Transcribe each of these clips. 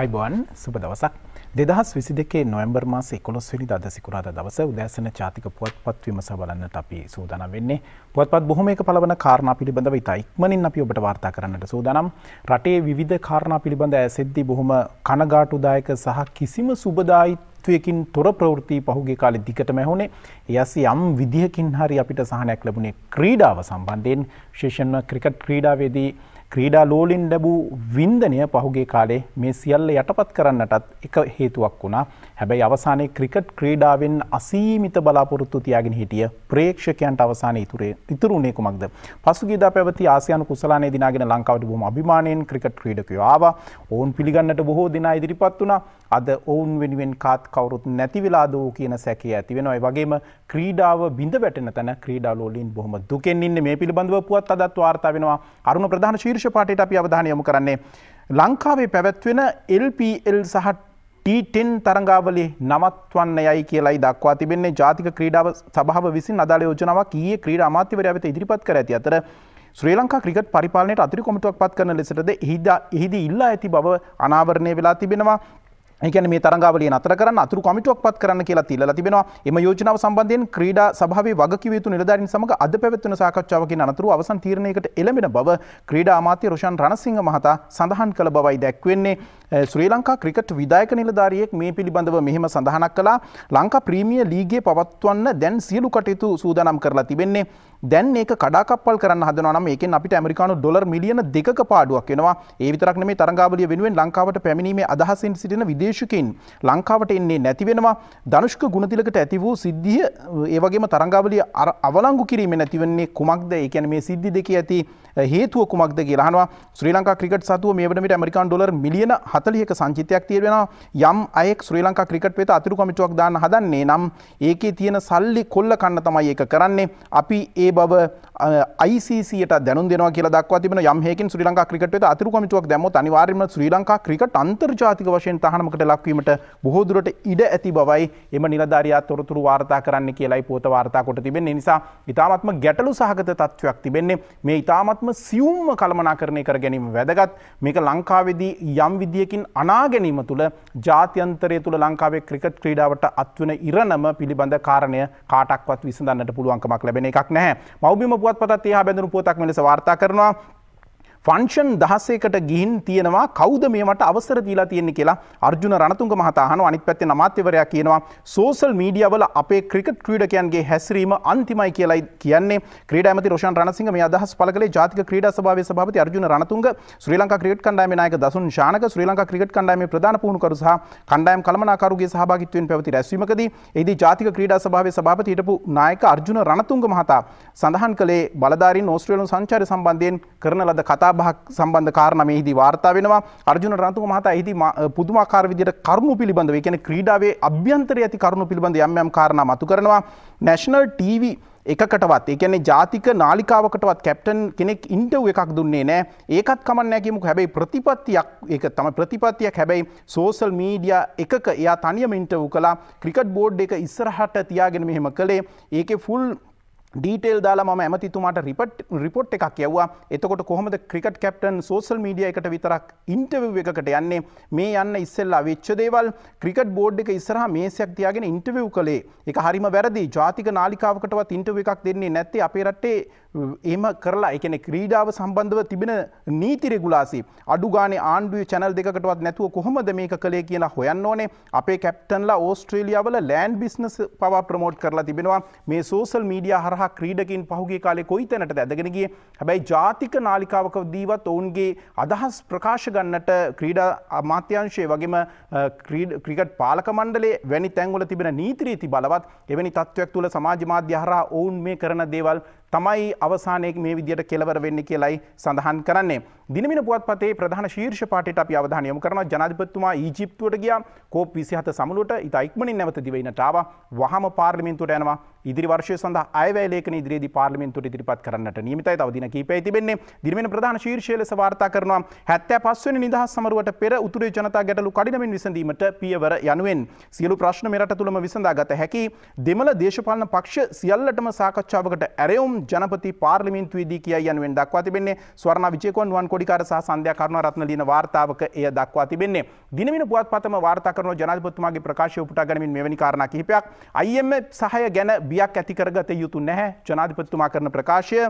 අයිබෝන් සුබ දවසක් දෙදහස් විසි දෙකේ නොම්බර් මාස කොස්වනි දසිකුරාද දවස උදෑසන චාතික පුවත් පත්වීම සබලන්නට අපි සූදනම් වෙන්නේ පුවත්පත් බොහොමක පලවන කාරණ පිළිබඳව ඉතයික්මනින් අපි ඔබට වාර්තා කරන්නට සූදනම් රටේ විධ කාරණ පිළිබඳ ඇසෙද්දි බොහොම කනගාටුදායක සහ කිසිම සුබදායිත්වයකින් තොර ප්‍රවෘති පහුගේ කාලෙ දිකට මැහුණේ යස යම් විදිහකින් හරි අපිට සහනයක් ලැබුණේ ක්‍රීඩාව සම්බන්ධයෙන් ශේෂන්ව ක්‍රිකට් ක්‍රීඩාවේදී ක්‍රීඩා ලෝලින් ලැබූ වින්දනය පහුගේ කාලේ මේ සියල්ල යටපත් කරන්නටත් එක හේතුවක් වුණා හැබැයි අවසානයේ ක්‍රිකට් ක්‍රීඩාවෙන් අසීමිත බලාපොරොත්තු තියාගෙන හිටිය ප්‍රේක්ෂකයන්ට අවසාන ඉතුරේ ඉතුරුනේ කුමක්ද? පසුගියදා පැවති ආසියානු කුසලානයේ දිනාගෙන ලංකාවට බොහොම අභිමානයෙන් ක්‍රිකට් ක්‍රීඩකයෝ ආවා. ඔවුන් පිළිගන්නට බොහෝ දෙනා ඉදිරිපත් වුණා. අද ඔවුන් වෙනුවෙන් කාත් කවුරුත් නැති වෙලා දෝ කියන සැකය ඇති වෙනවා. ඒ වගේම ක්‍රීඩාව බිඳ වැටෙන තැන ක්‍රීඩා ලෝලීන් බොහොම දුකෙන් ඉන්නේ. මේ පිළිබඳව පුවත් අදත් වාර්තා වෙනවා. අරුණ ප්‍රධාන ශීර්ෂ පාඨයට අපි අවධානය යොමු කරන්නේ ලංකාවේ පැවැත්වෙන LPL සහ ටීටෙන් තරංගාවලි නවත්වන්න යයි කියලයි දක්වා තිබෙන්නේ ජාතික ක්‍රීඩාව සභාව විසින් අදාළ යෝජනාවක් ඊයේ ක්‍රීඩා අමාත්‍යවරයා වෙත ඉදිරිපත් කර ඇති අතර ශ්‍රී ලංකා ක්‍රිකට් පරිපාලනයට අතිරි කොමිටුවක් පත් කරන ලෙසටද එහිදී ඉල්ලා ඇති බව අනාවරණය වෙලා තිබෙනවා. ඒ කියන්නේ මේ තරංගාවලිය නතර කරන්න අතුරු කොමිටුවක් පත් කරන්න කියලා තියලා තිබෙනවා. එම යෝජනාව සම්බන්ධයෙන් ක්‍රීඩා සභාවේ වගකිව යුතු නිලධාරීන් සමග අද පැවැත්වෙන සාකච්ඡාවකින් අනතුරු අවසන් තීරණයකට එළඹෙන බව ක්‍රීඩා අමාත්‍ය රොෂන් රණසිංහ මහතා සඳහන් කළ බවයි දැක්වෙන්නේ. ශ්‍රී ලංකා ක්‍රිකට් විදායක නිලධාරියෙක් මේ පිළිබඳව මෙහෙම සඳහනක් කළා ලංකා ප්‍රීමිය ලීගේ පවත්වන්න දැන් සියලු කටයුතු සූදානම් කරලා තිබෙන්නේ දැන් ඒක කඩාකප්පල් කරන්න හදනවා නම් ඒකෙන් අපිට ඇමරිකානු ඩොලර් මිලියන දෙකක පාඩුවක් වෙනවා ඒ විතරක් නෙමේ තරඟාවලිය වෙනුවෙන් ලංකාවට පැමිණීමේ අදහසින් සිටින විදේශිකයින් ලංකාවට එන්නේ නැති වෙනවා ධනුෂ්ක ගුණතිලකට ඇති වූ සිද්ධිය ඒ වගේම තරඟාවලිය අවලංගු කිරීම නැතිවන්නේ කුමක්ද ඒ කියන්නේ මේ සිද්ධි දෙකේ ඇති හේතුව කුමක්ද කියලාහනවා ශ්‍රී ලංකා ක්‍රිකට් සතුව මේ වනට ඇමරිකාන් ඩොලර් මිලියන හතලියක සංචිතයක් තියෙන යම් අයෙක් ශ්‍රී ලංකා ක්‍රිකට් වෙත අතුරු කමිටුවක් දාන්න හදන්නේ නම් ඒකේ තියෙන සල්ලි කොල්ල කන්න තමයි ඒක කරන්නේ අපි ඒ බව ICCට දැනු දෙනවා කියලා දක්වා තිබෙන යම් හේකින් ශ්‍රී ලංකා ක්‍රිකට් වෙත අතුරු කමිටුවක් දැම්මොත් අනිවාර්යයෙන්ම ශ්‍රී ලංකා ක්‍රිකට් අන්තර්ජාතික වශයෙන් තහනමකට ලක්වීමට බොහෝ දුරට ඉඩ ඇති බවයි එම නිලධාරියා තොරතුරු වාර්තා කරන්න කියලායි පොත වාර්තා කොට තිබෙන්නේ. නිසා ඊ타මත්ම ගැටලු සහගත තත්වයක් තිබෙන්නේ. මේ ඊ타මත්ම සියුම්ම කළමනාකරණය කර ගැනීම වැදගත්. මේක ලංකාවේදී යම් විදියකින් අනා ගැනීම තුළ ජාත්‍යන්තරය තුළ ලංකාවේ ක්‍රිකට් ක්‍රීඩාවට අත්වන ඉරණම පිළිබඳ කාරණය කාටක්වත් විසඳන්නට පුළුවන්කමක් ලැබෙන එකක් නැහැ. මෞබිම පුවත් පතත් ඒහා බැඳුණු පුවතක් මෙලෙස වාර්තා කරනවා ෆංක්ෂන් දහසේකට ගිහින් තියෙනවා කවුද මේමට අවසර දීලා තියෙන්නේ කියලා අර්ජුන රණතුංග මහතා අහනවා අනිත් පැත්තේ අමාත්‍යවරයා කියනවා සෝෂල් මීඩියා වල අපේ ක්‍රිකට් ක්‍රීඩකයන්ගේ හැසිරීම අන්තිමයි කියලා කියන්නේ ක්‍රීඩා ඇමති රොෂාන් රණසිංහ මේ අදහස් පළ කළේ ජාතික ක්‍රීඩා සභාවේ සභාපති අර්ජුන රණතුංග ශ්‍රී ලංකා ක්‍රිකට් කණ්ඩායමේ නායක දසුන් ශානක ශ්‍රී ලංකා ක්‍රිකට් කණ්ඩායමේ ප්‍රධාන පුහුණුකරු සහ කණ්ඩායම් කළමනාකරුගේ සහභාගීත්වයෙන් පැවති රැස්වීමකදී එෙහිදී ජාතික ක්‍රීඩා සභාවේ සභාපති හිටපු නායක අර්ජුන රණතුංග මහතා සඳහන් කළේ බලධාරීන් ඕස්ට්‍රේලියානු සංචාරය සම්බන්ධයෙන් කරන ලද කතා ක්‍රියාලාභක් සම්බන්ධ කාරණ මෙහිදී වාර්තා වෙනවා අර්ජුන රන්තුම මහතා එහිදී පුදුමාකාර විදිහට කරුණු පිළිබඳව ඒ කියන්නේ ක්‍රීඩාවේ අභ්‍යන්තරයේ ඇති කරුණු පිළිබඳ යම් යම් කාරණා මතු කරනවා නැෂනල් ටීවී එකකටවත් එකන ජාතික නාලිකාවකටවත් කැප්ටන් කෙනෙක් ඉන්ටව් එකක් දුන්නේ නෑ ඒකත් කමන්නෑකමු හැබැයි ප්‍රතිපත්තියක් එක තම ප්‍රතිපත්තියක් හැබැයි සෝසල් මීඩිය එකක එයා තනියම ඉන්ටව් කලා ක්‍රිකට් බෝඩ් එක ඉස්සරහට තියාගෙන මෙහෙම කළේ ඒක ෆුල් ඩීටේල් දාලා මම ඇමතිතුමාට රිපට් රිපොට් එකක් යව්වා එතකොට කොහොමද ක්‍රිකට් කැප්ටන් සෝසල් මීඩිය එකට විතරක් ඉන්ටවව් එකකට යන්නේ මේ යන්න ඉස්සෙල්ලා වෙච්ච දේවල් ක්‍රිකට් බෝඩ් එක ඉස්සරහ මේසයක් තියාගෙන ඉන්ටවව් කළේ එක හරිම වැරදි ජාතික නාලිකාවකටවත් ඉන්ටව් එකක් දෙන්නේ නැත්තේ අපේ රටේ ඒම කරලා එකන ක්‍රීඩාව සම්බන්ධව තිබෙන නීති රෙගුලාසි අඩුගානේ ආණ්ඩුව චැනල් දෙකටවත් නැතුව කොහොමද මේක කළේ කියලා හොයන්න ඕනේ අපේ කැප්ටන්ලා ඕස්ට්‍රේලියාවල ලෑන්් බිස්නස් පවා ප්‍රමෝට් කරලා තිබෙනවා මේ සෝසල් මීඩිය හරහා ක්‍රීඩකින් පහුගේ කාලෙ කොයි තැනට ඇදගෙනගේ හැබැයි ජාතික නාලිකාවක දීවත් ඔවුන්ගේ අදහස් ප්‍රකාශ ගන්නට ක්‍රීඩා අමාත්‍යංශය වගේම ක්‍රිකට් පාලක මණ්ඩලේ වැනි තැන්වල තිබෙන නීතිරීති බලවත් එවැනි තත්ත්වයක් තුළ සමාජ මාධ්‍ය හරහා ඔවුන් මේ කරන දේවල් තමයි අවසානයක මේ විදියට කෙලවර වෙන්න කියලයි සඳහන් කරන්නේ. දිනමින පුවත්පතේ ප්‍රධාන ශීර්ෂ පාටට අපි අවධාන යොමු කරන ජනාධිපතිතුමා ඊජිප්තුවට ගියා කෝප් 27 සමුළුවට ඉතා ඉක්මනින් නැවත දිවයිනට ආවා වහාම පාර්ලිමේන්තුවට යනවා ඉදිරි වර්ෂය සඳහා අයවැය ලේඛන ඉදිරියේදී පාර්ලිමේන්තුවට ඉදිරිපත් කරන්නට නියමිතයි තව දින කිහිපයයි තිබෙන්නේ දිනමින ප්‍රධාන ශීර්ෂය ලෙස වාර්තා කරනවා 75 වෙනි නිදහස් සමරුවට පෙර උතුරේ ජනතා ගැටලු කඩිනමින් විසඳීමට පියවර යනුවෙන් සියලු ප්‍රශ්න මෙරට තුලම විසඳා ගත හැකි දෙමළ දේශපාලන පක්ෂ සියල්ලටම සාකච්ඡාවකට ඇරයුම් ජනපති පාර්ලිමේන්තුවේදී කියයි යනුවෙන් දක්වා තිබෙන්නේ ස්වර්ණා විජේකෝන් නුවන් කොඩිකාර සහ සන්ධ්‍යා කරුණාරත්න ලියන වාර්තාවක එය දක්වා තිබෙන්නේ. දිනමින පුවත්පතම වාර්තා කරන ජනාධිපතිතුමාගේ ප්‍රකාශය උපුටා ගැනීමෙන් මෙවැනි කාරණා කිහිපයක් IMF සහය ගැන බියක් ඇති කරගත යුතු නැහැ ජනාධිපතිතුමා කරන ප්‍රකාශය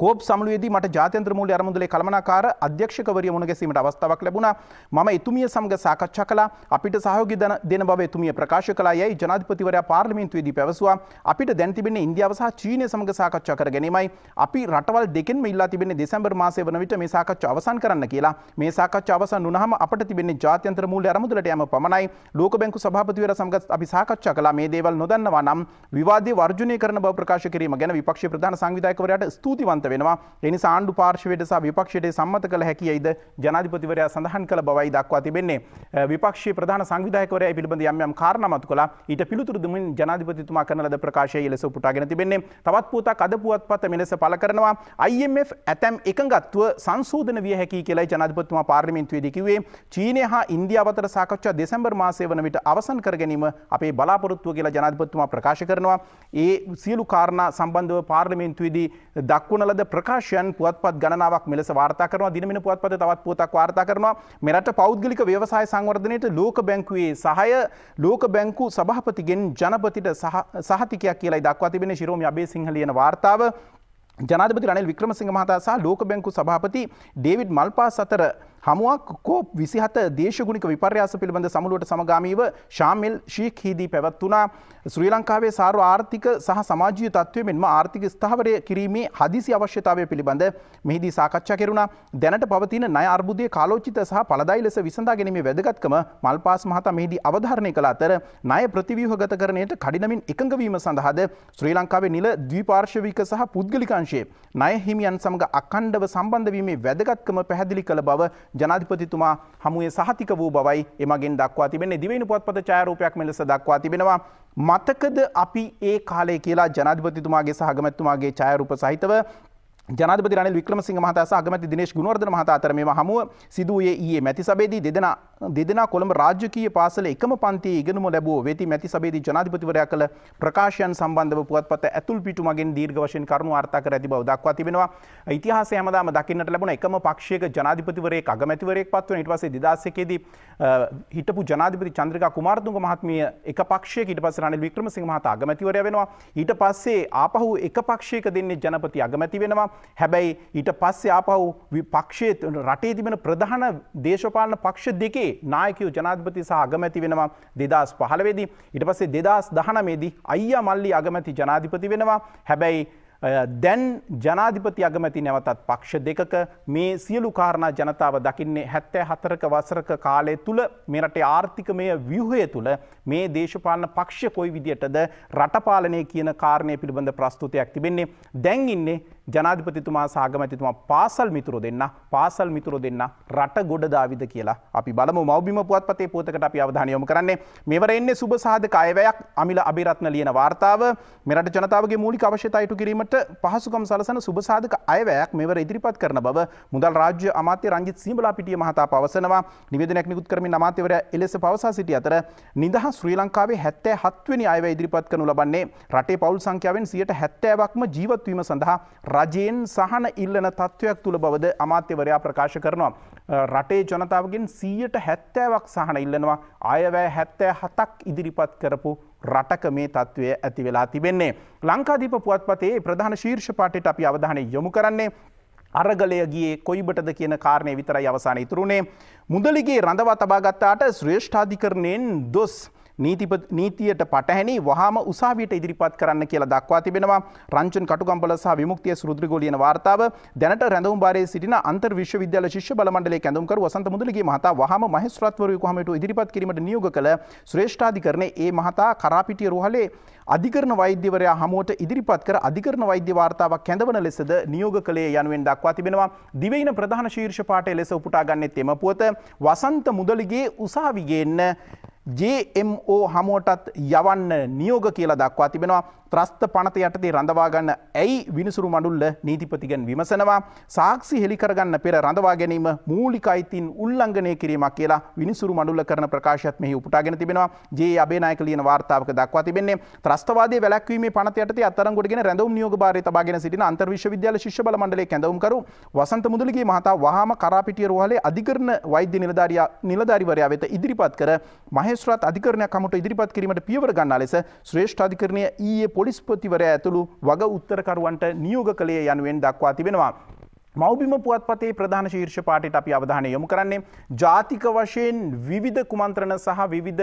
කෝප් සමුළුවේදී මට ජාත්‍යන්තර මූල්‍ය අරමුදලේ කළමනාකාර අධ්‍යක්ෂකවරිය මුණ ගැසීමට අවස්ථාවක් ලැබුණා. මම එතුමිය සමග සාකච්ඡා කළා. අපිට සහයෝගය දෙන බව එතුමිය ප්‍රකාශ කළා යයි ජනාධිපතිවරයා පාර්ලිමේන්තුවේදී පැවසුවා. අපිට දැන් තිබෙන්නේ ඉන්දියාව සහ චීනය සමග සාකච්ඡා කර ගැනීමයි. අපි රටවල් දෙකෙන්ම ඉල්ලා තිබෙන්නේ දෙසැම්බර් මාසය වන විට මේ සාකච්ඡා අවසන් කරන්න කියලා. මේ සාකච්ඡා අවසන් වුණාම අපට තිබෙන්නේ ජාත්‍යන්තර මූල්‍ය අරමුදලට යාම පමණයි. ලෝක බැංකු සභාපතිවරයා සමග අපි සාකච්ඡා කළා. මේ දේවල් නොදන්නවා නම් විවාදය වර්ජනය කරන බව ප්‍රකාශ කිරීම ගැන විපක්ෂ ප්‍රධාන සංවිධායකවරයාට ස්තුතිවන්ත සම්මත වෙනවා එනි සාණ්ඩු පාර්ශවයට සහ විපක්ෂයට සම්මත කළ හැකියිද ජනාධිපතිවරයා සඳහන් කළ බවයි දක්වා තිබෙන්නේ විපක්ෂ ප්‍රධාන සංවිධායකවරයා පිළිබඳ යම් යම් කාරණා මතු කළා ඊට පිළිතුරු දෙමින් ජනාධිපතිතුමා කරන ලද ප්‍රකාශය එලෙස උපුටාගෙන තිබෙන්නේ තවත් පුවතක් අද පුවත්පත මෙලෙස පළ කරනවා IMF ඇතැම් එකඟත්ව සංශෝධන විය හැකි කියලා ජනාධිපතිතුමා පාර්ලිමේන්තුවේදී කිව්වේ චීනය හා ඉන්දියාව අතර සාකච්ඡා දෙසැම්බර් මාසයේ වන විට අවසන් කර ගැනීම අපේ බලාපොරොත්තුව කියලා ජනාධිපතිතුමා ප්‍රකාශ කරනවා ඒ සියලු කාරණා සම්බන්ධව පාර්ලිමේන්තුවේදී දක්වන ලද අද ප්‍රකාශයන් පුවත්පත් ගණනාවක් මෙලෙස වාර්තා කරනවා දිනමින පුවත්පත තවත් පුවතක් වාර්තා කරනවා මෙරට පෞද්ගලික ව්‍යවසාය සංවර්ධනයට ලෝක බැංකුවේ සහය ලෝක බැංකු සභාපතිගෙන් ජනපතිට සහතිකයක් කියලයි දක්වා තිබෙන ශිරෝමි අබේසිංහ ලියන වාර්තාව ජනාධපති රනිල් වික්‍රමසිංහ මහතා සහ ලෝක බැංකු සභාපති ඩේවිඩ් මල්පාස් අතර හමුවක් කෝප් විසිහත දේශගුණික විපර්යාස පිළිබඳ සමුලුවට සමගාමීව ශාමිල් ශීක් හිදී පැවත්වනා ශ්‍රී ලංකාවේ සාරු ආර්ථික සහ සමාජය තත්වය මෙන්ම ආර්ථික ස්ථාවරය කිරීමේ හදිසි අවශ්‍යතාවය පිළිබඳ මෙහිදී සාකච්ඡා කෙරුණා දැනට පවතින නය අර්බුදය කාලෝචිත සහ පලදායි ලෙස විසඳාගැනීමේ වැදගත්කම මල්පාස් මහතා මෙහිදී අවධාරණය කළ අතර ණය ප්‍රතිව්‍යුහගත කරණයට කඩිනමින් එකඟවීම සඳහාද ශ්‍රී ලංකාවේ නිල ද්විපාර්ශවික සහ පුද්ගලිකංශයේ ණය හිමියන් සමඟ අඛණ්ඩව සම්බන්ධ වීමේ වැදගත්කම පැහැදිලි කළ බව ජනාධිපතිතුමා හමුවේ සහතික වූ බවයි එමගෙන් දක්වා තිබෙන්නේ දිවෙන පුවත්පත ඡායාරූපයක් මෙලෙස දක්වා තිබෙනවා මතකද අපි ඒ කාලේ කියලා ජනාධිපතිතුමාගේ සහගමැතිතුමාගේ ඡායාරූප සහිතව ජනාධපති රනිල් වික්‍රමසිංහ මහතා සහ අගමැති දිනේෂ් ගුණවර්ධන මහතා අතර මේ හමුව සිදු වූයේ ඊයේ මැති සභේදී දෙදෙනා දෙදෙනා කොළඹ රාජකීය පාසල එකම පන්තියේ ඉගෙනුම ලැබුවෝ වෙති මැති සභේදී ජනාධිපතිවරයා කළ ප්‍රකාශයන් සම්බන්ධව පුවත්පත ඇතුල් පිටු මගින් දීර්ඝ වශයෙන් කරුණු වාර්තා කර ඇති බව දක්වා තිබෙනවා ඉතිහාසය හැමදාම දකින්නට ලැබුණ එකම පක්ෂයක ජනාධිපතිවරයෙක් අගමැතිවරයෙක් පත්වන ඊට පස්සේ 2001 දී හිටපු ජනාධිපති චන්ද්‍රිකා කුමාරතුංග මහත්මිය එක පක්ෂයක ඊට පස්සේ රනිල් වික්‍රමසිංහ මහතා අගමැතිවරයා වෙනවා ඊට පස්සේ ආපහු එක පක්ෂයක දෙන්නේ ජනපති අගමැති වෙනවා හැබැයි ඊට පස්සේ ආපව් පක්ෂයේ රටේ තිබෙන ප්‍රධාන දේශපාලන පක්ෂ දෙකේ නායකයෝ ජනාධිපති සහ අගමැති වෙනවා දෙදස් පහළවෙදි ඊට පස්සේ දෙදස් දහනමේදී අයියා මල්ලි අගමැති ජනාධිපති වෙනවා හැබැයි දැන් ජනාධිපති අගමැති නැවතත් පක්ෂ දෙකක මේ සියලු කාරණා ජනතාව දකින්නේ හැත්තෑ හතරක වසරක කාලය තුළ මෙරටේ ආර්ථිකමය ව්‍යහය තුළ මේ දේශපාලන පක්ෂ කොයි විදියටද රටපාලනය කියන කාරණය පිළිබඳ ප්‍රස්තුතියක් තිබෙන්නේ දැන් ඉන්නේ ජනාධිපතිතුමා සාගමැතිතුමා පාසල් මිතුරු දෙන්න පාසල් මිතුරු දෙන්න රට ගොඩදාවිද කියලා අපි බලමු මෞබිම පුවත්පතේ පුවතකට අපි අවධානය යොමු කරන්නේ මෙවර එන්නේ සුබ සාධක අයවැයක් අමිල අබිරත්න ලියන වාර්තාව මෙරට ජනතාවගේ මූලික අවශ්‍යතා ඉටු කිරීමට පහසුකම් සලසන සුබ සාධක අයවැයක් මෙවර ඉදිරිපත් කරන බව මුදල් රාජ්‍ය අමාත්‍ය රංජිත් සීමලා පිටිය මහතා පවසනවා නිවේදනයක් නිකුත් කරමින් අමාත්‍යවරයා එලෙස පවසා සිටි අතර නිදහස් ශ්‍රී ලංකාවේ හැත්තෑ හත්වනි අයව ඉදිරිපත් කනු ලබන්නේ රටේ පවුල් සංඛ්‍යාවෙන් සියට හැත්තෑවක්ම ජීවත්වීම සඳහා රජයෙන් සහන ඉල්ලන තත්ත්වයක් තුළ බවද අමාත්‍යවරයා ප්‍රකාශ කරනවා. රටේ ජනතාවගෙන් සීයට හැත්තෑවක් සහන ඉල්ලනවා අයවැෑ හැත්තෑ හතක් ඉදිරිපත් කරපු රටක මේ තත්ත්වය ඇති වෙලා තිබෙන්නේ. ලංකාදීප පුවත්පතේ ප්‍රධාන ශීර්ෂපාටට අපි අවධානය යොමු කරන්නේ. අරගලය ගියේ කොයිබටද කියන කාරණය විතරයි අවසාන ඉතුරුණේ. මුදලිගේ රඳවා තබාගත්තාට ශ්‍රේෂ්ඨාධිකරණයෙන් දොස්. නීතියට පටහැනි වහම උසාවියට ඉදිරිපත් කරන්න කියලා දක්වා තිබෙනවා රංචන් කටුකම්බල සහ විමුක්තිය සුරුද්‍රගෝලියන වාර්තාව දැනට රැඳවුම් බාරයේ සිටින අන්තර් විශ්වවිද්‍යාල ශිෂ්‍ය බල මණ්ඩලයේ කැඳවුම්කරු වසන්ත මුදලිගේ මහතා වහම මහේස්ත්‍රාත්වරයෙකු හමුවට ඉදිරිපත් කිරීමට නියෝග කළ ශ්‍රේෂ්ඨාධිකරණයේ ඒ මහතා කරාපිටිය රෝහලේ අධිකරණ වෛද්‍යවරයා හමුවට ඉදිරිපත් කර අධිකරණ වෛද්‍ය වාර්තාවක් කැඳවන ලෙසද නියෝග කළේ යනුවෙන් දක්වා තිබෙනවා දිවයින ප්‍රධාන ශීර්ෂ පාඨය ලෙස උපුටා ගන්නෙත් එම පුවත වසන්ත මුදලිගේ උසාවිගෙන්න JMO හමුවටත් යවන්න නියෝග කියලා දක්වා තිබෙනවා ත්‍රස්ත පනත යටතේ රඳවාගන්න ඇයි විනිසුරු මඩුල්ල නීතිපතිගෙන් විමසනවා සාක්ෂි හෙළිකරගන්න පෙර රඳවා ගැනීම මූලිකයිතින් උල්ලංඝනය කිරීමක් කියලා විනිසුරු මඩුල්ල කරන ප්‍රකාශයත් මෙහි උපුටාගෙන තිබෙනවා ජේ අබේනායක ලියන වාර්තාවක දක්වා තිබෙන්නේ ත්‍රස්තවාදී වැළැක්වීමේ පනත යටතේ අත්අඩංගුවටගෙන රැඳවුම් නියෝග භාරය තබාගෙන සිටින අන්තර්විශ්වවිද්‍යාල ශිෂ්‍ය බල මණ්ඩලයේ කැඳවුම්කරු වසන්ත මුදලිගේ මහතා වහාම කරාපිටිය රෝහලේ අධිකරණ වෛද්‍ය නිලධාරියා නිලධාරිවරයා වෙත ඉදිරිපත් කර මහේ මැජිස්ත්‍රාත් අධිකරණයක් කමට ඉදිරිපත් කිරීමට පියවර ගන්නා ලෙස ශ්‍රේෂ්ඨ අධිකරණය ඊයේ පොලිස්පතිවරයා ඇතුළු වග උත්තරකරුවන්ට නියෝග කළේ යනුවෙන් දක්වා තිබෙනවා. මෞබිම පුවත්පතේ ප්‍රධාන ශීර්ෂ පාටිට අපි අවධානය යොමු කරන්නේ ජාතික වශයෙන් විවිධ කුමන්ත්‍රණ සහ විවිධ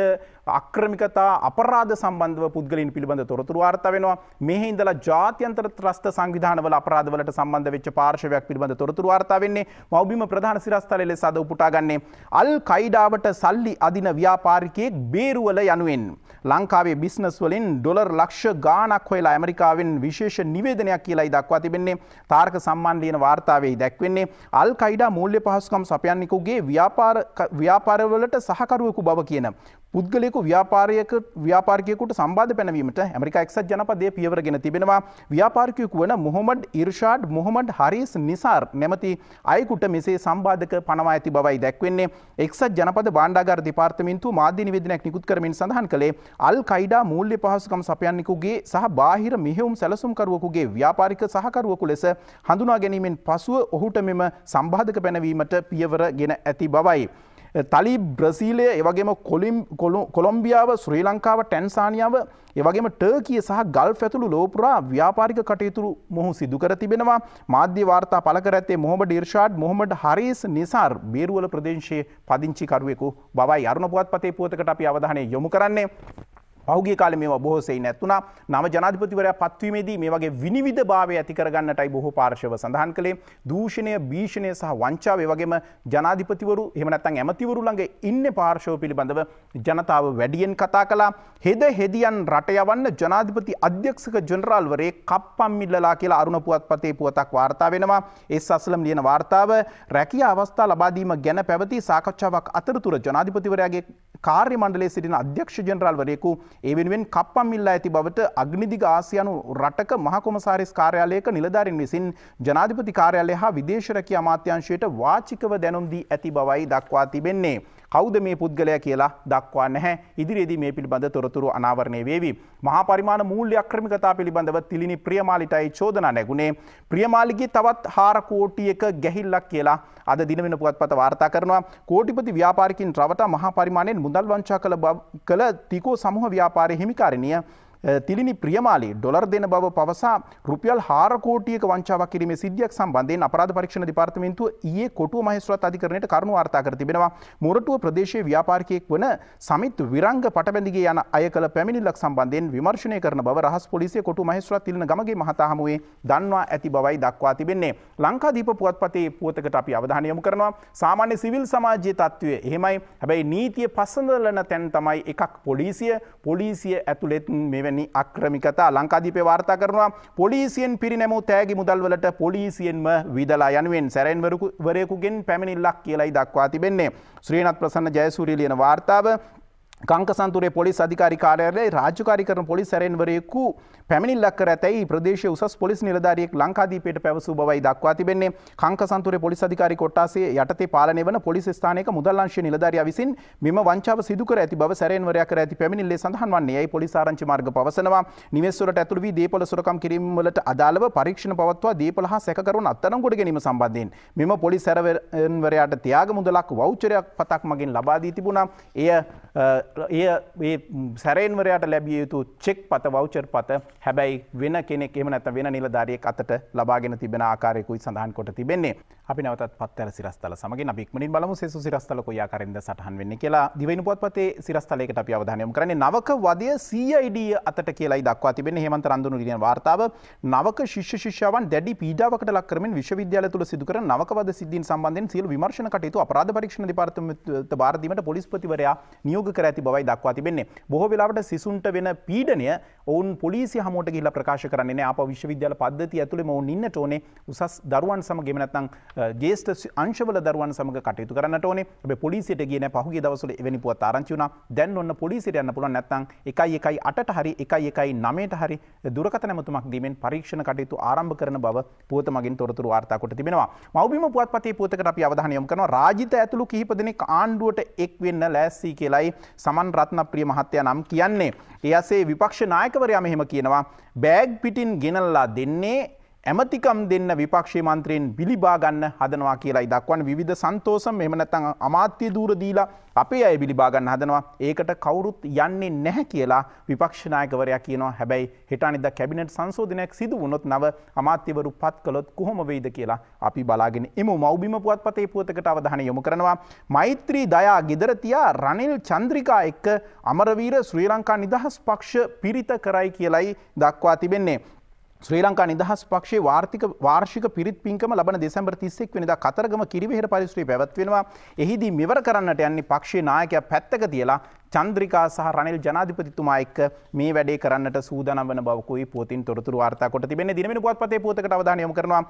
අක්‍රමිකතා අපරාධ සම්බන්ධව පුද්ගලින් පිළිබඳ තොරතුරු වාර්තා වෙනවා මෙහි ඉඳලා ජාත්‍යන්තර ත්‍රස්ත සංවිධානවල අපරාධවලට සම්බන්ධ වෙච්ච පාර්ශවයක් පිළිබඳ තොරතුරු වාර්තා වෙන්නේ මෞබිම ප්‍රධාන සිරස්තලයේ ලෙස අද උපුටා ගන්නේ අල් කයිඩාවට සල්ලි අදින ව්‍යාපාරිකයෙක් බේරුවල යනුවෙන් ලංකාවේ බිස්නස් වලින් ඩොලර් ලක්ෂ ගානක් හොයලා ඇමරිකාවෙන් විශේෂ නිවේදනයක් කියලායි දක්වා තිබෙන්නේ තාර්ක සම්මාන ලියන වාර්තාවේයි දැක්වෙන්නේ අල් කයිඩා මූල්‍ය පහසුකම් සපයන්නිකුගේ ව්‍යාපාර ව්‍යාපාරවලට සහකරුවෙකු බව කියන පුද්ගලෙකු ව්‍යාපාරයක ව්‍යාපාරිකයකුට සම්බාධ පැනවීමට ඇමරිකා එක්සත් ජනපදයේ පියවර ගෙන තිබෙනවා ව්‍යාපාරිකයෙකු වන මොහොමඩ් ඉර්ෂාඩ් මොහොමඩ් හරිස් නිසාර් නැමති අයෙකුට මෙසේ සම්බාධක පනවා ඇති බවයි දැක්වෙන්නේ එක්සත් ජනපද බාණ්ඩාගාර දෙපාර්තමේන්තුව මාධ්‍ය නිවේදනයක් නිකුත් කරමින් සඳහන් කළේ අල් කයිඩා මූල්‍ය පහසුකම් සපයන්නෙකුගේ සහ බාහිර මෙහෙයුම් සැලසුම්කරුවෙකුගේ ව්‍යාපාරික සහකරුවෙකු ලෙස හඳුනා ගැනීමෙන් පසුව ඔහුට මෙම සම්බාධක පැනවීමට පියවර ගෙන ඇති බවයි තලි බ්‍රසීලය ඒවගේම කොළොම්බියාව ශ්‍රී ලංකාව ටැන්සානියාව ඒවගේම ටර්කිය සහ ගල් ඇතුළු ලෝපුරා ව්‍යාපාරික කටයුතුරු මොහු සිදුකර තිබෙනවා මාධ්‍ය වාර්තා පළකර ඇත්තේ මොහොමඩ ර්ෂාඩ් මොහොමඩ හරිස් නිසාර් බේරුවල ප්‍රදේශයේ පදිංචිකරුවෙකු බවයි අරුණ පුවත් පතේ පුවතකට අපි අවධානය යොමු කරන්නේ පෞගගේ කාල මේ බොහෝසේ නැත්තුනා නම ජනාධිපතිවරයා පත්වීමේදී මේ වගේ විනිවිධ භාවය ඇති කරගන්නටයි බොහෝ පාර්ශව සඳහන් කළේ දූෂණය භීෂණය සහ වංචාව වගේම ජනාධිපතිවරු එමනත්තන් ඇමතිවරු ළඟ ඉන්න පාර්ශව පිළිබඳව ජනතාව වැඩියෙන් කතා කලා හෙද හෙදියන් රට යවන්න ජනාධිපති අධ්‍යක්ෂක ජනරාල්වරේ කප්පම් මිල්ලලා කියලා අරුණ පුවත් පතේ පුවතක් වාර්තා වෙනවා ඒ සසලම් ලියන වාර්තාව රැකිය අවස්ථා ලබාදීම ගැන පැවති සාකච්ඡාවක් අතරතුර ජනාධිපතිවරයාගේ කාර්ය මණ්ඩලේ සිටින අධ්‍යක්ෂ ජනරාල්වරයෙකු ඒ වෙනුවෙන් කප්පම් ඉල්ලා ඇති බවට අග්නිදිග ආසියානු රටක මහකොමසාරිස් කාර්යාලයක නිලධාරින් විසින් ජනාධිපති කාර්යාලය හා විදේශ රැකියා අමාත්‍යාංශයට වාචිකව දැනුම් දී ඇති බවයි දක්වා තිබෙන්නේ. කෞද මේ පුද්ගලය කියලා දක්වා නැහැ ඉදිරියේදී මේ පිළිබඳ තොරතුරු අනාවරණය වේවි. මහා පරිමාණ මූල්‍ය අක්‍රමිකතා පිළිබඳව තිලිනි ප්‍රියමාලිටයි චෝදනා නැගුණේ ප්‍රියමාලිගේ තවත් 4 කෝටියක ගැහිල්ලක් කියලා අද දින වෙන පුවත්පත වාර්තා කරනවා කෝටිපති ව්‍යාපාරිකින් රවටා මහා පරිමාණයෙන් මුදල් වංචා කළ කළ තිකෝ සමූහ ව්‍යාපාරයේ හිමිකාරණිය තිලිනි ප්‍රියමාලි ඩොලර් දෙන බව පවසා රුපියල් හාරකෝටියක වංචාවක් කිරීම සිද්ධියක් සම්බන්ධයෙන් අපරාධ පරීක්ෂණ දෙපාර්තමේන්තුව ඊයේ කොටුව මහේස්ත්‍රාත් අධිකරණයට කරුණු වාර්තා කර තිබෙනවා මොරටුව ප්‍රදේශයේ ව්‍යාපාරිකයෙක් වන සමිත් විරංග පටබැඳිගේ යන අය කළ පැමිණිල්ලක් සම්බන්ධයෙන් විමර්ශනය කරන බව රහස් පොලිසිය කොටුව මහේස්ත්‍රාත් තිලින ගමගේ මහතා හමුවේ දන්වා ඇති බවයි දක්වා තිබෙන්නේ ලංකාදීප පුවත්පතේ පුවතකට අපි අවධානය යොමු කරනවා සාමාන්‍ය සිවිල් සමාජයේ තත්ත්වය එහෙමයි හැබැයි නීතිය පසඳලන තැන් තමයි එකක් පොලිසිය පොලිසිය ඇතුළෙත් මේ මෙවැනි අක්‍රමිකතා ලංකාදීපේ වාර්තා කරනවා පොලිසියෙන් පිරිනැමූ තෑගි මුදල්වලට පොලිසියෙන්ම විදලා යනුවෙන් සැරෙන්වරකුගෙන් පැමිණිල්ලක් කියලයි දක්වා තිබෙන්නේ. ශ්‍රීනත් ප්‍රසන්න ජයසූරිය ලියන වාර්තාව කංකසන්තුරේ පොලිස් අධිකාරි කාර්යාලයේ රාජ්‍යකාරි කරන පොලිස් සැරෙන්වරයෙකු පැමිණිල්ලක් කර ඇතැයි ප්‍රදේශයේ උසස් පොලිස් නිලධාරියෙක් ලංකාදීපයට පැවසූ බවයි දක්වා තිබෙන්නේ. කංකසන්තුරේ පොලිස් අධිකාරි කොට්ටාසේ යටතේ පාලනය වන පොලිස් ස්ථානයක මුදල් අංශයේ නිලධාරියා විසින් මෙම වංචාව සිදු කර ඇති බව සැරෙන්වරයා කර ඇති පැමිණිල්ලේ සඳහන් වන්නේ. යයි පොලිස් ආරංචි මාර්ග පවසනවා. නිවෙස් වලට ඇතුළු වී දේපොළ සොරකම් කිරීම වලට අදාළව පරීක්ෂණ පවත්වා දේපොළ හා සැකකරුවන් අත්අඩංගුවට ගැනීම සම්බන්ධයෙන් මෙම පොලිස් සැරෙන්වරයාට ත්‍යාග මුදලක් වවුචරයක් පතක් මගින් ලබා දී තිබුණා. එය එය ඒ සැරෙන්වරයට ලැබිය යුතු චෙක් පත වෞචර් පත හැබැයි වෙන කෙනෙක් එම නැත වෙන නිලධාරියෙක් අතට ලබාගෙන තිබෙන ආකාරයකුයි සඳහන් කොට තිබෙන්නේ අපි නවතත් පත්තර සිරස්තල සමගින් අපික්මනින් බලමු සෙසු සිරස්තලක යාකරින්ද සටහන් වෙන්නේ කියලා දිවෙන පුවත්පතේ සිරස්තලයකට අපි අවධානය යොමු කරන්නේ නවක වදය CID අතට කියලායි දක්වා තිබෙන්නේ හේමන්ත රන්දුණු ලියන වාර්තාව නවක ශිෂ්‍ය ශිෂ්‍යාවන් දැඩි පීඩාවකට ලක් කරමින් විශ්වවිද්‍යාල තුල සිදු කරන නවක වද සිද්ධීන් සම්බන්ධයෙන් සියලු විමර්ශන කටයුතු අපරාධ පරීක්ෂණ දෙපාර්තමේන්තුවට බාර දීමට පොලිස්පතිවරයා නියෝග කර ඇති ඇති බවයි දක්වා තිබෙන්නේ බොහෝ වෙලාවට සිසුන්ට වෙන පීඩනය ඔවුන් පොලිසි හමෝට ගිල්ල ප්‍රකාශ කරන්නේ අප විශ්වවිද්‍යාල පද්ධති ඇතුළේ ඔවුන් ඉන්නට ඕනේ උසස් දරුවන් සමග එහෙම නැත්නම් ජේෂ්ඨ අංශවල දරුවන් සමග කටයුතු කරන්නට ඕනේ අපි පොලිසියට ගියේ නැහැ පහුගිය දවස්වල එවැනි පුවත් ආරංචි වුණා දැන් ඔන්න පොලිසියට යන්න පුළුවන් නැත්නම් 118ට හරි 119ට හරි දුරකථන ඇමතුමක් දීමෙන් පරීක්ෂණ කටයුතු ආරම්භ කරන බව පුවත මගින් තොරතුරු වාර්තා කොට තිබෙනවා මව්බිම පුවත්පතේ පුවතකට අපි අවධානය යොමු කරනවා රාජිත ඇතුළු කිහිප දෙනෙක් ආණ්ඩුවට එක් වෙන්න ලෑස්ති කියලායි සමන් රත්නප්‍රිය මහත්තයා නම් කියන්නේ. ඒ අසේ විපක්ෂ නායකවරයා මෙහෙම කියනවා බෑග් පිටින් ගෙනල්ලා දෙන්නේ ඇමතිකම් දෙන්න විපක්ෂය මන්ත්‍රයෙන් බිලිබාගන්න හදනවා කියලායි දක්වන විධ සන්තෝසම් එමනතං අමාත්‍ය දූරදීලා අපේ අය බිලිබාගන්න හදනවා ඒකට කවුරුත් යන්නේ නැහැ කියලා විපක්ෂනායකවරයා කියනවා හැබැයි හිටානිද කැබිනට සංශෝධනයක් සිදු වුණොත් නව අමාත්‍යවරු පත් කළොත් කොහොම වෙයිද කියලා අපි බලාගෙන එම මවබිම පුවත් පතේ පුවතකට අවධාන යොමු කරනවා මෛත්‍රී දයා ගෙදරතියා රනිල් චන්ද්‍රිකා එක්ක අමරවීර ශ්‍රී ලංකා නිදහස් පක්ෂ පිරිත කරයි කියලයි දක්වා තිබෙන්නේ ශ්‍රී ලංකා නිදහස් පක්ෂේ වාර්තික වාර්ෂික පිරිත් පින්කම ලබන දෙසැම්බර් 31 වෙනිදා කතරගම කිරිවෙහෙර පරිශ්‍රයේ පැවැත්වෙනවා. එහිදී මෙවර කරන්නට යන්නේ පක්ෂේ නායකයා පැත්තක තියලා චන්ද්‍රිකා සහ රනිල් ජනාධිපතිතුමා එක්ක මේ වැඩේ කරන්නට සූදානම් වන බවකුයි පොතින් තොරතුරු වාර්තා කොට තිබෙන්නේ දිනවෙනි පුවත්පතේ පුවතකට අවධානය යොමු කරනවා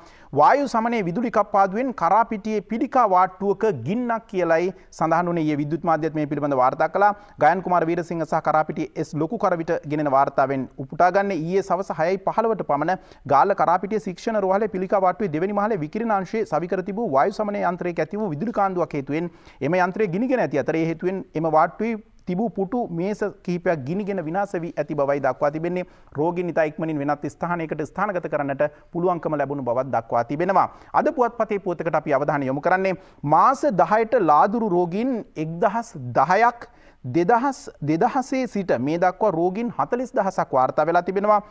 වායු සමනයේ විදුලි කප්පාදුවෙන් කරාපිටියේ පිළිකා වාට්ටුවක ගින්නක් කියලයි සඳහන් වුණේ ඊයේ විදුලි මාධ්‍යත් මේ පිළිබඳ වාර්තා කළා ගයන් කුමාර වීරසිංහ සහ කරාපිටියේ එස් ලොකු කරවිට ගෙනෙන වාර්තාවෙන් උපුටා ගන්න ඊයේ සවස 6:15ට පමණ ගාල්ල කරාපිටියේ ශික්ෂණ රෝහලේ පිළිකා වාට්ටුවේ දෙවෙනි මහලේ විකිරණ අංශයේ සවිකර තිබූ වායු සමනය යන්ත්‍රයක ඇති වූ විදුලි කාන්දුවක් හේතුවෙන් එම යන්ත්‍රය ගිනිගෙන ඇති අතර ඒ හේතුවෙන් එම වාට්ටුවේ තිබූ පුටු මේස කහිපයක් ගිනිගෙන විනාසවී ඇති බවයි දක්වා තිබෙන්නේ රෝග නිතා ඉක්මනින් වෙනත් ස්ථානයකට ස්ථානගත කරන්නට පුළුවන්කම ලැබුණු බවත් දක්වා තිබෙනවා. අද පුවත්පතේ පුවතකට අපි අවධානය යොමු කරන්නේ මාස 10ට ලාදුරු රෝගීන් 1010ක් දෙදහසේ සිට මේ දක්වා රෝගින් හතලිස් දහසක් වාර්තා වෙලා තිබෙනවා.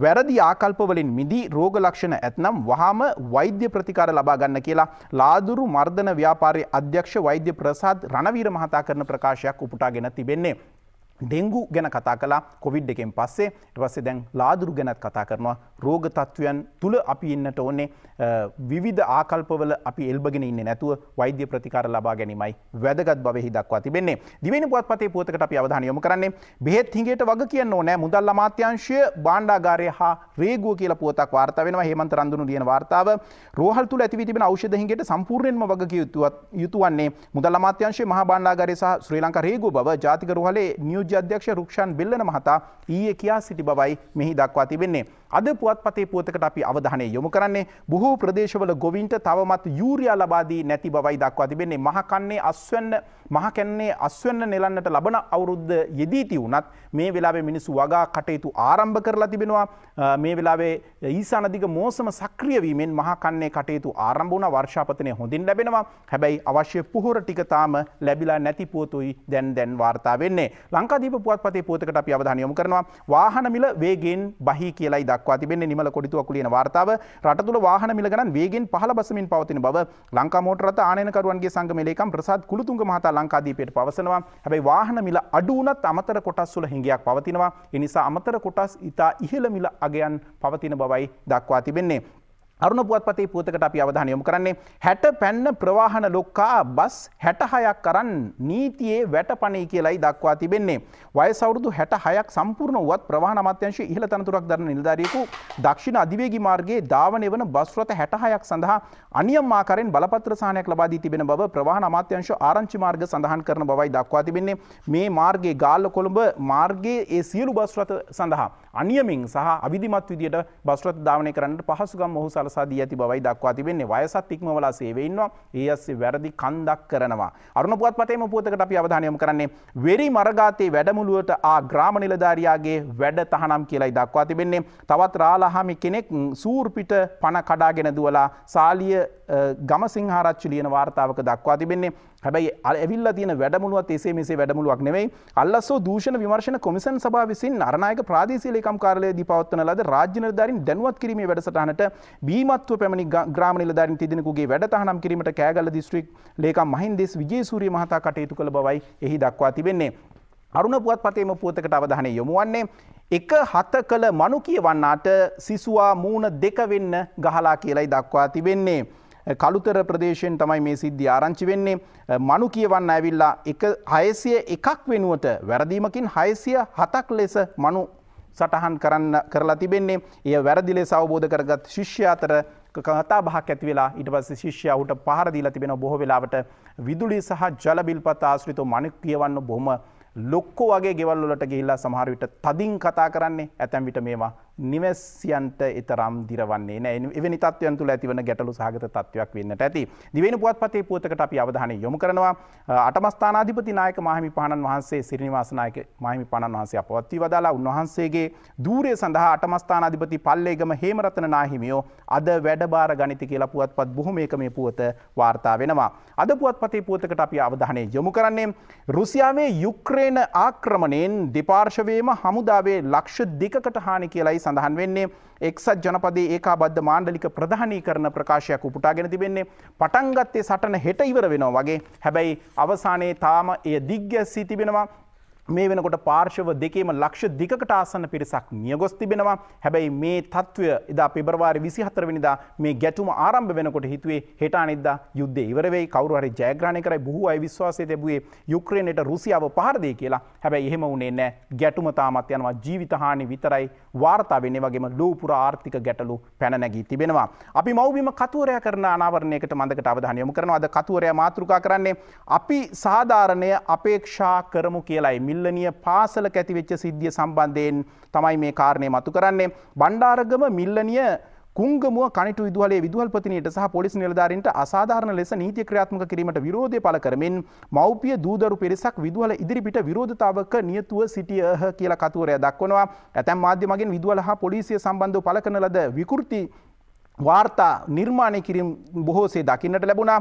වැරදි ආකල්පවලින් මිදී රෝග ලක්ෂණ ඇත්නම් වහාම වෛද්‍ය ප්‍රතිකාර ලබා ගන්න කියලා ලාදුරු මර්ධන ව්‍යාපාරය අධ්‍යක්ෂ වෛද්‍ය ප්‍රසාද් රණවීර මහතා කරන ප්‍රකාශයක් උපුටාගෙන තිබෙන්නේ. ඩෙංගු ගැන කතා කලා කොවිඩ් එකෙන් පස්සේ ට පස්සේ දැන් ලාදුරු ගැනත් කතා කරනවා රෝග තත්ත්වයන් තුළ අපි ඉන්නට ඕනේ විවිධ ආකල්පවල අපි එල්බගෙන ඉන්න නැතුව වෛද්‍ය ප්‍රතිකාර ලබා ගැනීමයි වැදගත් බවෙහි දක්වා තිබෙන්නේ දිවෙන පුවත් පතේ පුවතකට අපි අවධානය යොමු කරන්නේ බෙහෙත් හිඟයට වග කියන්න ඕනෑ මුදල් අමාත්‍යංශය බාණ්ඩාගාරය හා රේගුව කියලා පුවතක් වාර්තා වෙනවා හේමන්ත රන්දුණු ලියන වාර්තාව රෝහල් තුළ ඇති වී තිබෙන ඖෂධ හිඟයට සම්පූර්ණයෙන්ම වග කිය යුතු වන්නේ මුදල් අමාත්‍යංශයේ මහා බාණ්ඩාගාරය සහ ශ්‍රී ලංකා රේගුව බව ජාතික රෝහලේ නියෝජ පූජ්‍ය අධ්‍යක්ෂ රුක්ෂන් බෙල්ලන මහතා ඊයේ කියා සිටි බවයි මෙහි දක්වා තිබෙන්නේ. අද පුවත්පතේ පුවතකට අපි අවධානය යොමු කරන්නේ බොහෝ ප්‍රදේශවල ගොවින්ට තවමත් යූරියා ලබා දී නැති බවයි දක්වා තිබෙන්නේ. මහකන්නේ අස්වැන්න මහකන්නේ අස්වැන්න නෙලන්නට ලබන අවුරුද්ද යෙදීති වුණත් මේ වෙලාවේ මිනිසු වගා කටයුතු ආරම්භ කරලා තිබෙනවා. මේ වෙලාවේ ඊසාන දිග මෝසම සක්‍රිය වීමෙන් මහකන්නේ කටයුතු ආරම්භ වුණා. වර්ෂාපතනය හොඳින් ලැබෙනවා. හැබැයි අවශ්‍ය පුහුර ටික තාම ලැබිලා නැති පුවතුයි දැන් දැන් වාර්තා වෙන්නේ. ලංකා ලංකාදීප පුවත්පතේ පුවතකට අපි අවධානය යොමු කරනවා වාහන මිල වේගෙන් බහි කියලායි දක්වා තිබෙන්නේ නිමල කොඩිතුවකු ලියන වාර්තාව රට තුල වාහන මිල ගණන් වේගෙන් පහළ බසමින් පවතින බව ලංකා මෝටර රථ ආනයනකරුවන්ගේ සංගමේ ලේකම් ප්‍රසාද් කුලුතුංග මහතා ලංකාදීපයට පවසනවා හැබැයි වාහන මිල අඩු වුණත් අමතර කොටස් වල හිඟයක් පවතිනවා ඒ නිසා අමතර කොටස් ඉතා ඉහළ මිල අගයන් පවතින බවයි දක්වා තිබෙන්නේ අරුණ පුවත්පති පූතකට අපි අවධාන යොමු කරන්නේ හැට පැන්න ප්‍රවාහන ලොක්කා බස් හැටහයක් කරන් නීතියේ වැටපණයි කියලයි දක්වා තිබෙන්නේ. වයසවුරුදු හැට හයක් සම්පූර්ණ වුවත් ප්‍රවාහන අමාත්‍යංශ ඉහළ තනතුරක් දරන නිලධාරියෙකු දක්ෂිණ අධිවේගී මාර්ගයේ ධාවනය වන බස් රථ හැටහයක් සඳහා අනියම් ආකාරයෙන් බලපත්‍ර සහනයක් ලබා දී තිබෙන බව ප්‍රවාහන අමාත්‍යංශ ආරංචි මාර්ග සඳහන් කරන බවයි දක්වා තිබෙන්නේ. මේ මාර්ගයේ ගාල්ල කොළඹ මාර්ගයේ ඒ සියලු බස් රථ සඳහා අනියමින් සහ අවිධිමත් විදියට බස්රථ ධාවනය කරන්නට පහසුකම් ඔහු සලසා දී ඇති බවයි දක්වා තිබෙන්නේ. වයසත් ඉක්මවලා සේවයේ ඉන්නවා. ඒ අස්සේ වැරදි කන්දක් කරනවා. අරුණ පුවත්පතේම පුවතකට අපි අවධානය යොමු කරන්නේ වෙරි මරගාතේ වැඩමුළුවට ආ ග්‍රාම නිලධාරියාගේ වැඩ තහනම් කියලායි දක්වා තිබෙන්නේ. තවත් රාලහාමි කෙනෙක් සූර්පිට පණ කඩාගෙන දුවලා සාලිය ගම සිංහාරච්චි ලියන වාර්තාවක දක්වා තිබෙන්නේ හැබැයි ඇවිල්ල තියන වැඩමුළුවත් එසේ මෙසේ වැඩමුළුවක් නෙවෙයි අල්ලස්සෝ දූෂණ විමර්ශන කොමිසන් සභා විසින් අරනායක ප්‍රාදේශීලේකම් කාර්යාලයේදී පවත්වන ලද රාජ්‍ය නිලධාරීන් දැනුවත් කිරීමේ වැඩසටහනට බීමත්ව පැමිණි ග්‍රාම නිලධාරීන් තිදෙනෙකුගේ වැඩතහනම් කිරීමට කෑගල්ල දිස්ත්‍රික් ලේකම් මහින්දේස් විජේසූරිය මහතා කටයුතු කළ බවයි එහි දක්වා තිබෙන්නේ අරුණ පුවත්පතේම පුවතකට අවධානය යොමු වන්නේ එක හත කළ මනු කියවන්නාට සිසුවා මූණ දෙක වෙන්න ගහලා කියලයි දක්වා තිබෙන්නේ කළුතර ප්‍රදේශයෙන් තමයි මේ සිද්ධිය ආරංචි වෙන්නේ මනු කියවන්න ඇවිල්ලා එක හයසිය එකක් වෙනුවට වැරදීමකින් හයසිය හතක් ලෙස මනු සටහන් කරන්න කරලා තිබෙන්නේ එය වැරදි ලෙස අවබෝධ කරගත් ශිෂ්‍ය අතර කතා බහක් ඇති වෙලා ඊට පස්සේ ශිෂ්‍යයාට පහර දීලා තිබෙන බොහෝ වෙලාවට විදුලි සහ ජල බිල්පත් ආශ්‍රිතව මනු කියවන්න බොහොම ලොක්කෝ වගේ ගෙවල් වලට ගිහිල්ලා සමහර විට තදින් කතා කරන්නේ ඇතැම් විට මේවා නිවැසියන්ට එතරම් දිරවන්නේ නෑ එවැනි තත්වයන් තුළ ඇතිවන ගැටලු සහගත තත්වයක් වෙන්නට ඇති. දිවෙන පුවත්පතේ පුවතකට අපි අවධානය යොමු කරනවා අටමස්ථානාධිපති නායක මාහිමි පාණන් වහන්සේ සිරිනිවාසනායක මාහිමි පාණන් වහන්සේ අපවත්වී වදාලා උන්වහන්සේගේ ධූරය සඳහා අටමස්ථානාධිපති පල්ලේගම හේමරතන නාහිමියෝ අද වැඩබාර ගණිත කියලා පුවත්පත් බොහොමයක මේ පුවත වාර්තා වෙනවා. අද පුවත්පතේ පුවතකට අපි අවධානය යොමු කරන්නේ රුසියාවේ යුක්‍රේන ආක්‍රමණයෙන් දෙපාර්ශවයේම හමුදාවේ ලක්ෂ දෙකකට හානි කියලායි සඳහන් වෙන්නේ එක්සත් ජනපදේ ඒකාබද්ධ මාණ්ඩලික ප්‍රධානී කරන ප්‍රකාශයක් උපුටාගෙන තිබෙන්නේ පටන්ගත්තේ සටන හෙට ඉවර වෙනවා වගේ හැබැයි අවසානයේ තාම එය දිග්ගැස්සී තිබෙනවා මේ වෙනකොට පාර්ශව දෙකේම ලක්ෂ දෙකකට ආසන්න පිරිසක් මියගොස් තිබෙනවා. හැබැයි මේ තත්ත්වය එදා පෙබරවාරි 24 වෙනිදා මේ ගැටුම ආරම්භ වෙනකොට හිතුවේ හෙට අනිද්දා යුද්ධය ඉවර වෙයි කවුරු හරි ජයග්‍රහණය කරයි බොහෝ අය විශ්වාසය තිබුවේ යුක්‍රේනයට රුසියාව පහර දෙයි කියලා. හැබැයි එහෙම වුණේ නැහැ. ගැටුම තාමත් යනවා ජීවිත හානි විතරයි වාර්තා වෙන්නේ වගේම ලෝ පුරා ආර්ථික ගැටලු පැන නැගී තිබෙනවා. අපි මව්බිම කතුවරයා කරන අනාවරණයකට මන්දකට අවධානය යොමු කරනවා. අද කතුවරයා මාතෘකා කරන්නේ අපි සාධාරණය අපේක්ෂා කරමු කියලායි මිල්ලනිය පාසලක ඇතිවෙච්ච සිද්ධිය සම්බන්ධයෙන් තමයි මේ කාරණය මතු කරන්නේ. බණ්ඩාරගම මිල්ලනිය කුංගමුව කනිට විදුහලේ විදුහල්පතිනයට සහ පොලිස් නිලධාරීන්ට අසාධාරණ ලෙස නීති ක්‍රියාත්මක කිරීමට විරෝධය පළ කරමින් මව්පිය දූදරු පිරිසක් විදුහල ඉදිරිපිට විරෝධතාවක නියතුව සිටියහ කියලා කතුවරය දක්වනවා. ඇතැම් මාධ්‍ය මගින් විදුහල හා පොලිසිය සම්බන්ධව පළ කරන ලද විකෘති වාර්තා නිර්මාණය කිරීම බොහෝසේ දකින්නට ලැබුණා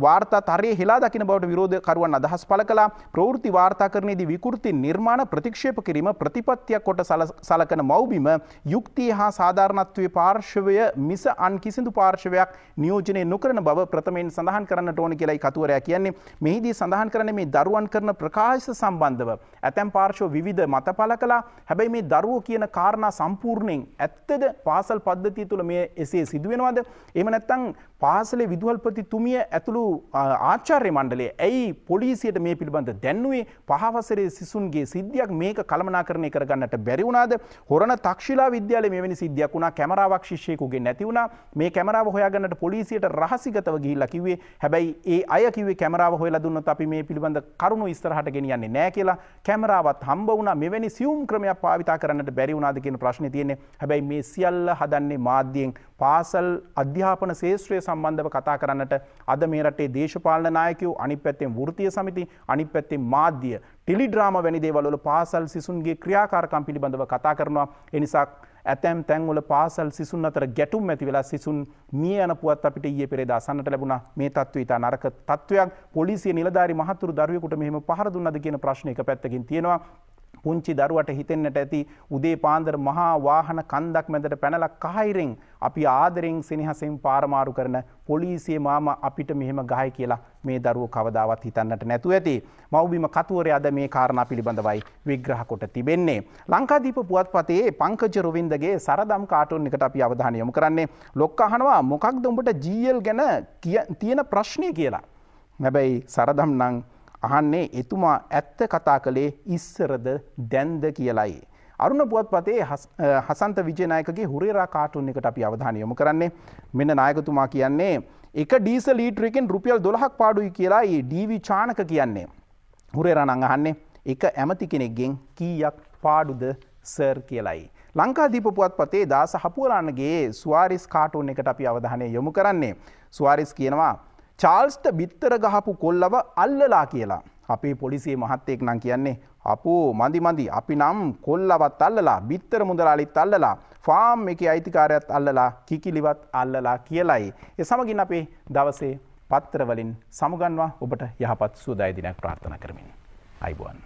වාර්තා තරයේ හෙලා දකින බවට විරෝධකරුවන් අදහස් පළ කලා ප්‍රවෘති වාර්තාකරණයේදී විකෘති නිර්මාණ ප්‍රතික්ෂේප කිරීම ප්‍රතිපත්තියක් කොට සලකන මව්බිම යුක්තිය හා සාධාරණත්වයේ පාර්ශවය මිස අන් කිසිදු පාර්ශවයක් නියෝජනය නොකරන බව ප්‍රථමයෙන් සඳහන් කරන්න ඕන කියලයි කතුවරයා කියන්නේ මෙහිදී සඳහන් කරන මේ දරුවන් කරන ප්‍රකාශ සම්බන්ධව ඇතැම් පාර්ශව විවිධ මත පළ කලා හැබැයි මේ දරුවෝ කියන කාරණා සම්පූර්ණයෙන් ඇත්තද පාසල් පද්ධතිය තුළ මේ එසේ සිදුවෙනවාද එම නැත්තං පාසලේ විදුහල්පතිතුමිය ඇතුළු ආචාර්ය මණ්ඩලය ඇයි පොලිසියට මේ පිළිබඳ දැන්නුවේ පහවසරේ සිසුන්ගේ සිද්ධියක් මේක කළමනාකරණය කරගන්නට බැරි වුණාද හොරණ තක්ෂිලා විද්‍යාලයේ මෙවැනි සිද්ධියක් වුණා කැමරාවක් ශිෂ්‍යයෙකුගේ නැති වුණා මේ කැමරාව හොයාගන්නට පොලිසියට රහසිගතව ගිහිල්ලා කිව්වේ හැබැයි ඒ අය කිව්වේ කැමරාව හොයලා දුන්නොත් අපි මේ පිළිබඳ කරුණු ඉස්සරහට ගෙනියන්නේ නැහැ කියලා කැමරාවත් හම්බ වුණා මෙවැනි සියුම් ක්‍රමයක් පාවිතා කරන්නට බැරි වුණාද කියන ප්‍රශ්නේ තියෙන්නේ හැබැයි මේ සියල්ල හදන්නේ මාධ්‍යයෙන් පාසල් අධ්‍යාපන ශාස්ත්‍රයේ සම්බන්ධව කතා කරන්නට අද මේ රටේ දේශපාලන නායකයෝ අනිත් පැත්තෙන් වෘත්තීය සමිති අනිත් පැත්තෙන් මාධ්‍ය ටෙලිඩ්‍රාම වැනි දේවල් වල පාසල් සිසුන්ගේ ක්‍රියාකාරකම් පිළිබඳව කතා කරනවා ඒ නිසා ඇතැම් තැන්වල පාසල් සිසුන් අතර ගැටුම් ඇති වෙලා සිසුන් මිය යන පුවත් අපිට ඊයේ පෙරේදා අසන්නට ලැබුණා මේ තත්ත්වය ඉතා නරක තත්ත්වයක් පොලිසිය නිලධාරි මහතුරු දරුවෙකුට මෙහෙම පහර දුන්නද කියන ප්‍රශ්නය එක පැත්තකින් තියෙනවා පුංචි දරුවට හිතෙන්නට ඇති උදේ පාන්දර මහා වාහන කන්දක් මැදට පැනලා කහිරෙන් අපි ආදරෙන් සෙනෙහසෙන් පාරමාරු කරන පොලිසිය මාම අපිට මෙහෙම ගහයි කියලා මේ දරුව කවදාවත් හිතන්නට නැතු ඇති. මවබිම කතුවරය අද මේ කාරණ පිළිබඳවයි විග්‍රහ කොට තිබෙන්නේ. ලංකාදීප පුවත්පතේ පංකජ රොවින්දගේ සරදම් කාටුන් එකට අපි අවධානය යොමු කරන්නේ. ලොක්කහනවා මොකක්ද උඹට ජීල් ගැන තියෙන ප්‍රශ්නය කියලා. හැබැයි සරදම් නං අහන්නේ එතුමා ඇත්ත කතා කළේ ඉස්සරද දැන්ද කියලයි. අරුණ පුවත්පතේ හසන්ත විජනායකගේ හුරේරා කාටුන් එකට අපි අවධානය යොමු කරන්නේ මෙන්න නායකතුමා කියන්නේ එක ඩීස ලීට්‍රකින් රුපියල් දොළහක් පාඩුයි කියලායි ඩීවි චානක කියන්නේ. හුරේරණං අහන්නේ එක ඇමති කෙනෙක්ගෙන් කීයක් පාඩුද සර් කියලයි. ලංකාදීප පුවත්පතේ දාස හපුවරන්නගේ ස්වාරිස් කාටුන් එකට අපි අවධානය යොමු කරන්නේ. ස්වාරිස් කියනවා චාල්ස්ට බිත්තර ගහපු කොල්ලව අල්ලලා කියලා. අපේ පොලිසිය මහත්තයෙක් නම් කියන්නේ අපෝ මදි මදි අපි නම් කොල්ලවත් අල්ලලා බිත්තර මුදලාලිත් අල්ලලා ෆාම් එක අයිතිකාරයත් අල්ලලා කිකිලිවත් අල්ලලා කියලයි. එ සමගින් අපේ දවසේ පත්තරවලින් සමුගන්වා ඔබට යහපත් සූදායදිනයක් ප්‍රාර්ථන කරමින් අයිබුවන්.